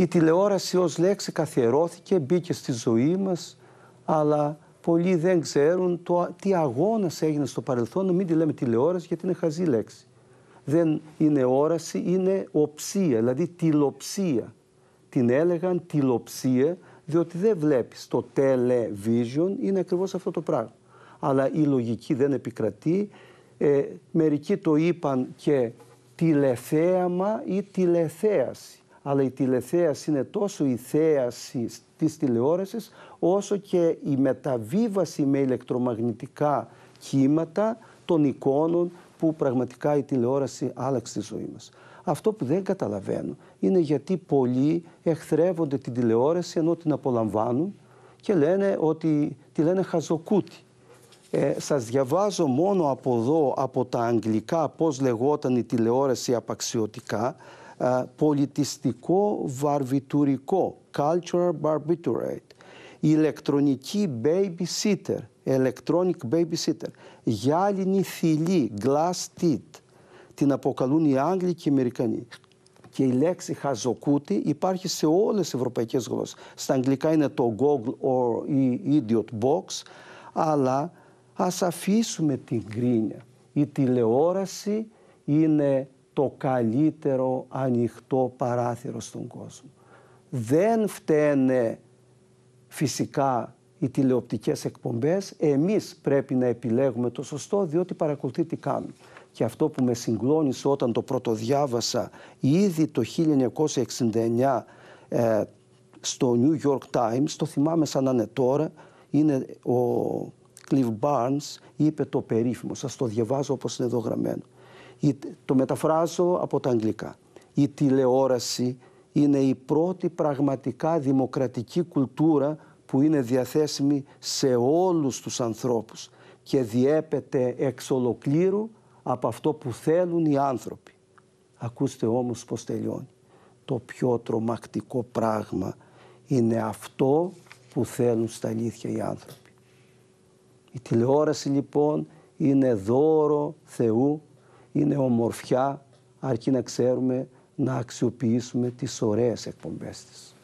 η τηλεόραση ως λέξη καθιερώθηκε, μπήκε στη ζωή μας, αλλά πολλοί δεν ξέρουν το, τι αγώνας έγινε στο παρελθόν να μην τη λέμε τηλεόραση γιατί είναι χαζή λέξη. Δεν είναι όραση, είναι οψία, δηλαδή τηλοψία. Την έλεγαν τηλοψία διότι δεν βλέπεις το television είναι ακριβώς αυτό το πράγμα. Αλλά η λογική δεν επικρατεί. Ε, μερικοί το είπαν και τηλεθέαμα ή τηλεθέαση αλλά η τηλεθέαση είναι τόσο η θέαση της τηλεόρασης όσο και η μεταβίβαση με ηλεκτρομαγνητικά κύματα των εικόνων που πραγματικά η τηλεόραση άλλαξε τη ζωή μας. Αυτό που δεν καταλαβαίνω είναι γιατί πολλοί εχθρεύονται την τηλεόραση ενώ την απολαμβάνουν και λένε ότι τη λένε χαζοκούτη. Ε, σας διαβάζω μόνο από εδώ, από τα αγγλικά, πώς λεγόταν η τηλεόραση απαξιωτικά. Ε, πολιτιστικό βαρβιτουρικό, cultural barbiturate, ηλεκτρονική babysitter, electronic babysitter, γυάλινη θηλή, glass teeth, την αποκαλούν οι Άγγλοι και οι Αμερικανοί. Και η λέξη χαζοκούτη υπάρχει σε όλες τις ευρωπαϊκές γλώσσες. Στα αγγλικά είναι το Google or Idiot Box, αλλά ας αφήσουμε την κρίνια. Η τηλεόραση είναι το καλύτερο ανοιχτό παράθυρο στον κόσμο. Δεν φταίνε φυσικά οι τηλεοπτικές εκπομπές, εμείς πρέπει να επιλέγουμε το σωστό διότι παρακολουθεί τι κάνουν. Και αυτό που με συγκλώνησε όταν το πρωτοδιάβασα ήδη το 1969 ε, στο New York Times, το θυμάμαι σαν να είναι τώρα, είναι ο Cliff Barnes είπε το περίφημο, σας το διαβάζω όπως είναι εδώ γραμμένο το μεταφράζω από τα αγγλικά. Η τηλεόραση είναι η πρώτη πραγματικά δημοκρατική κουλτούρα που είναι διαθέσιμη σε όλους τους ανθρώπους και διέπεται εξ ολοκλήρου από αυτό που θέλουν οι άνθρωποι. Ακούστε όμως πώς τελειώνει. Το πιο τρομακτικό πράγμα είναι αυτό που θέλουν στα αλήθεια οι άνθρωποι. Η τηλεόραση λοιπόν είναι δώρο Θεού είναι ομορφιά αρκεί να ξέρουμε να αξιοποιήσουμε τις ωραίες εκπομπές της.